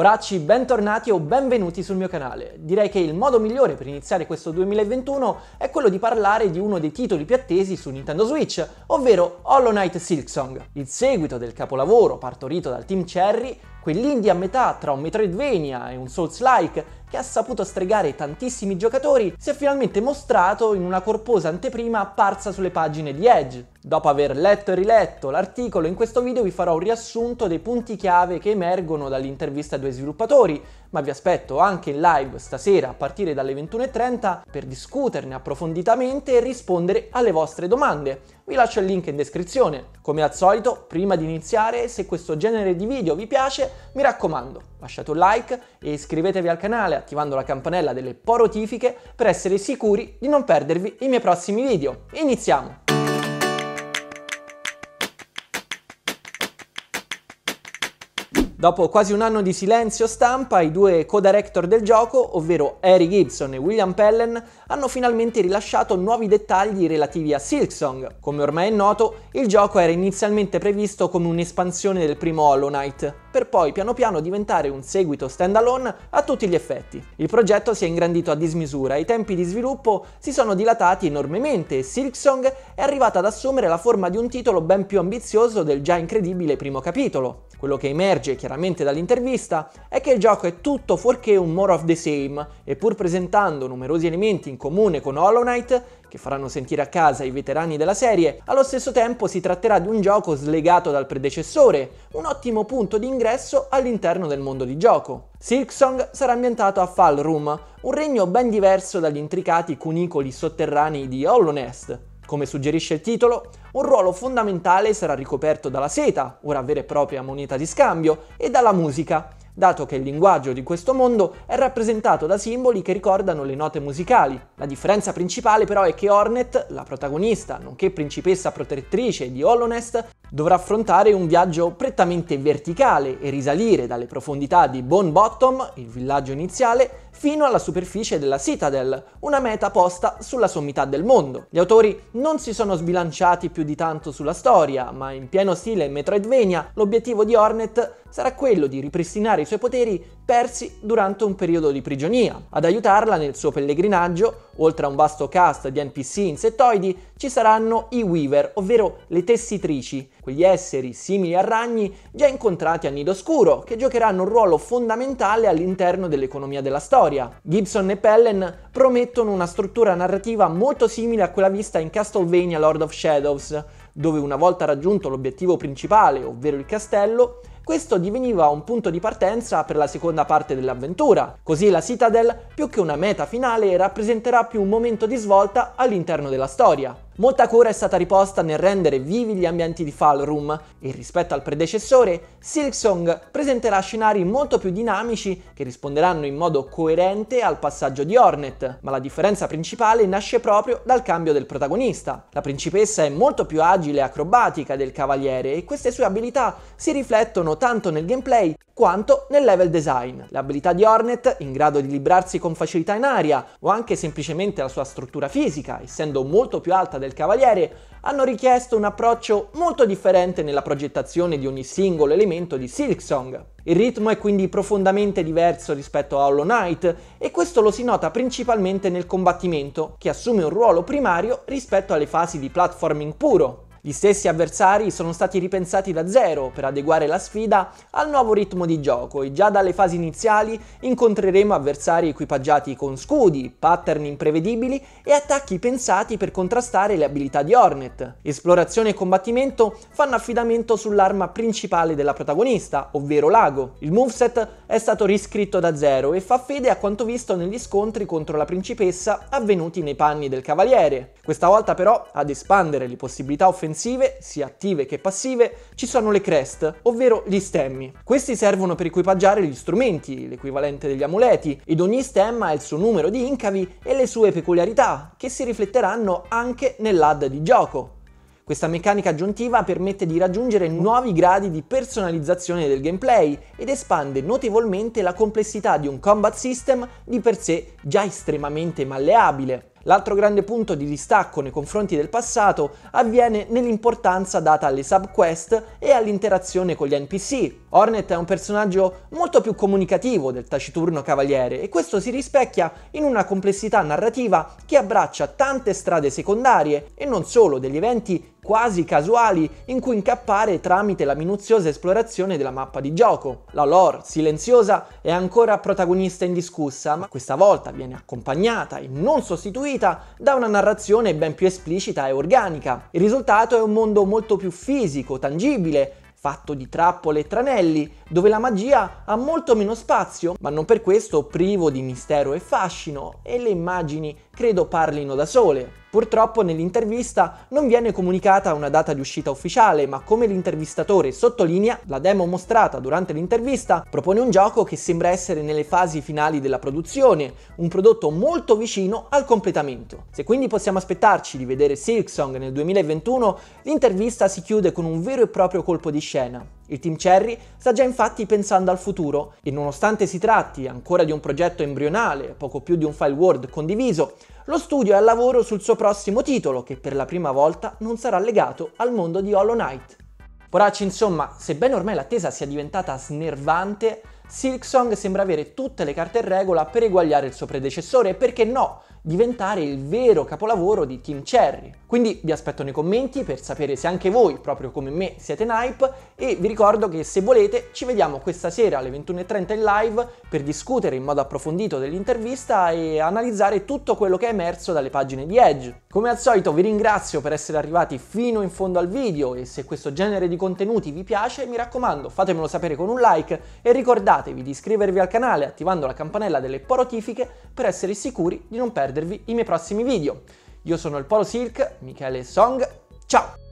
Poracci, bentornati o benvenuti sul mio canale. Direi che il modo migliore per iniziare questo 2021 è quello di parlare di uno dei titoli più attesi su Nintendo Switch, ovvero Hollow Knight Silksong, il seguito del capolavoro partorito dal team Cherry quell'indie a metà tra un Metroidvania e un Souls-like che ha saputo stregare tantissimi giocatori, si è finalmente mostrato in una corposa anteprima apparsa sulle pagine di Edge. Dopo aver letto e riletto l'articolo, in questo video vi farò un riassunto dei punti chiave che emergono dall'intervista ai due sviluppatori, ma vi aspetto anche in live stasera a partire dalle 21.30 per discuterne approfonditamente e rispondere alle vostre domande. Vi lascio il link in descrizione. Come al solito, prima di iniziare, se questo genere di video vi piace, mi raccomando, lasciate un like e iscrivetevi al canale attivando la campanella delle porotifiche per essere sicuri di non perdervi i miei prossimi video. Iniziamo! Dopo quasi un anno di silenzio stampa, i due co-director del gioco, ovvero Harry Gibson e William Pellen, hanno finalmente rilasciato nuovi dettagli relativi a Silksong. Come ormai è noto, il gioco era inizialmente previsto come un'espansione del primo Hollow Knight, per poi piano piano diventare un seguito standalone a tutti gli effetti. Il progetto si è ingrandito a dismisura i tempi di sviluppo si sono dilatati enormemente e Silksong è arrivata ad assumere la forma di un titolo ben più ambizioso del già incredibile primo capitolo. Quello che emerge chiaramente dall'intervista è che il gioco è tutto fuorché un more of the same e pur presentando numerosi elementi in comune con Hollow Knight, che faranno sentire a casa i veterani della serie, allo stesso tempo si tratterà di un gioco slegato dal predecessore, un ottimo punto di ingresso all'interno del mondo di gioco. Silksong sarà ambientato a Fall Room, un regno ben diverso dagli intricati cunicoli sotterranei di Hollow Nest. Come suggerisce il titolo, un ruolo fondamentale sarà ricoperto dalla seta, ora vera e propria moneta di scambio, e dalla musica, dato che il linguaggio di questo mondo è rappresentato da simboli che ricordano le note musicali. La differenza principale però è che Hornet, la protagonista, nonché principessa protettrice di Hollow Dovrà affrontare un viaggio prettamente verticale e risalire dalle profondità di Bone Bottom, il villaggio iniziale, fino alla superficie della Citadel, una meta posta sulla sommità del mondo. Gli autori non si sono sbilanciati più di tanto sulla storia, ma in pieno stile Metroidvania l'obiettivo di Hornet sarà quello di ripristinare i suoi poteri persi durante un periodo di prigionia. Ad aiutarla nel suo pellegrinaggio Oltre a un vasto cast di NPC insettoidi, ci saranno i Weaver, ovvero le tessitrici, quegli esseri simili a ragni già incontrati a Nido Scuro, che giocheranno un ruolo fondamentale all'interno dell'economia della storia. Gibson e Pellen promettono una struttura narrativa molto simile a quella vista in Castlevania Lord of Shadows, dove una volta raggiunto l'obiettivo principale, ovvero il castello, questo diveniva un punto di partenza per la seconda parte dell'avventura, così la Citadel, più che una meta finale, rappresenterà più un momento di svolta all'interno della storia. Molta cura è stata riposta nel rendere vivi gli ambienti di Falroom e rispetto al predecessore, Silksong presenterà scenari molto più dinamici che risponderanno in modo coerente al passaggio di Hornet, ma la differenza principale nasce proprio dal cambio del protagonista. La principessa è molto più agile e acrobatica del cavaliere e queste sue abilità si riflettono tanto nel gameplay quanto nel level design. Le abilità di Hornet, in grado di librarsi con facilità in aria o anche semplicemente la sua struttura fisica, essendo molto più alta del del Cavaliere hanno richiesto un approccio molto differente nella progettazione di ogni singolo elemento di Silksong. Il ritmo è quindi profondamente diverso rispetto a Hollow Knight e questo lo si nota principalmente nel combattimento, che assume un ruolo primario rispetto alle fasi di platforming puro, gli stessi avversari sono stati ripensati da zero per adeguare la sfida al nuovo ritmo di gioco e già dalle fasi iniziali incontreremo avversari equipaggiati con scudi, pattern imprevedibili e attacchi pensati per contrastare le abilità di Hornet. Esplorazione e combattimento fanno affidamento sull'arma principale della protagonista, ovvero l'ago. Il moveset è stato riscritto da zero e fa fede a quanto visto negli scontri contro la principessa avvenuti nei panni del cavaliere. Questa volta però ad espandere le possibilità offensive difensive, sia attive che passive, ci sono le crest, ovvero gli stemmi. Questi servono per equipaggiare gli strumenti, l'equivalente degli amuleti, ed ogni stemma ha il suo numero di incavi e le sue peculiarità, che si rifletteranno anche nell'AD di gioco. Questa meccanica aggiuntiva permette di raggiungere nuovi gradi di personalizzazione del gameplay ed espande notevolmente la complessità di un combat system di per sé già estremamente malleabile. L'altro grande punto di distacco nei confronti del passato avviene nell'importanza data alle subquest e all'interazione con gli NPC. Hornet è un personaggio molto più comunicativo del taciturno cavaliere e questo si rispecchia in una complessità narrativa che abbraccia tante strade secondarie e non solo degli eventi quasi casuali in cui incappare tramite la minuziosa esplorazione della mappa di gioco. La lore silenziosa è ancora protagonista indiscussa, ma questa volta viene accompagnata e non sostituita da una narrazione ben più esplicita e organica. Il risultato è un mondo molto più fisico, tangibile, fatto di trappole e tranelli, dove la magia ha molto meno spazio, ma non per questo privo di mistero e fascino, e le immagini credo parlino da sole. Purtroppo nell'intervista non viene comunicata una data di uscita ufficiale, ma come l'intervistatore sottolinea, la demo mostrata durante l'intervista propone un gioco che sembra essere nelle fasi finali della produzione, un prodotto molto vicino al completamento. Se quindi possiamo aspettarci di vedere Silksong nel 2021, l'intervista si chiude con un vero e proprio colpo di scena, il team Cherry sta già infatti pensando al futuro e nonostante si tratti ancora di un progetto embrionale, poco più di un file Word condiviso, lo studio è al lavoro sul suo prossimo titolo che per la prima volta non sarà legato al mondo di Hollow Knight. Poracci insomma, sebbene ormai l'attesa sia diventata snervante, Silksong sembra avere tutte le carte in regola per eguagliare il suo predecessore e perché no, diventare il vero capolavoro di Team Cherry. Quindi vi aspetto nei commenti per sapere se anche voi, proprio come me, siete in hype e vi ricordo che se volete ci vediamo questa sera alle 21.30 in live per discutere in modo approfondito dell'intervista e analizzare tutto quello che è emerso dalle pagine di Edge. Come al solito vi ringrazio per essere arrivati fino in fondo al video e se questo genere di contenuti vi piace mi raccomando fatemelo sapere con un like e ricordatevi di iscrivervi al canale attivando la campanella delle porotifiche per essere sicuri di non perdere perdervi i miei prossimi video. Io sono il Polo Silk, Michele Song, ciao!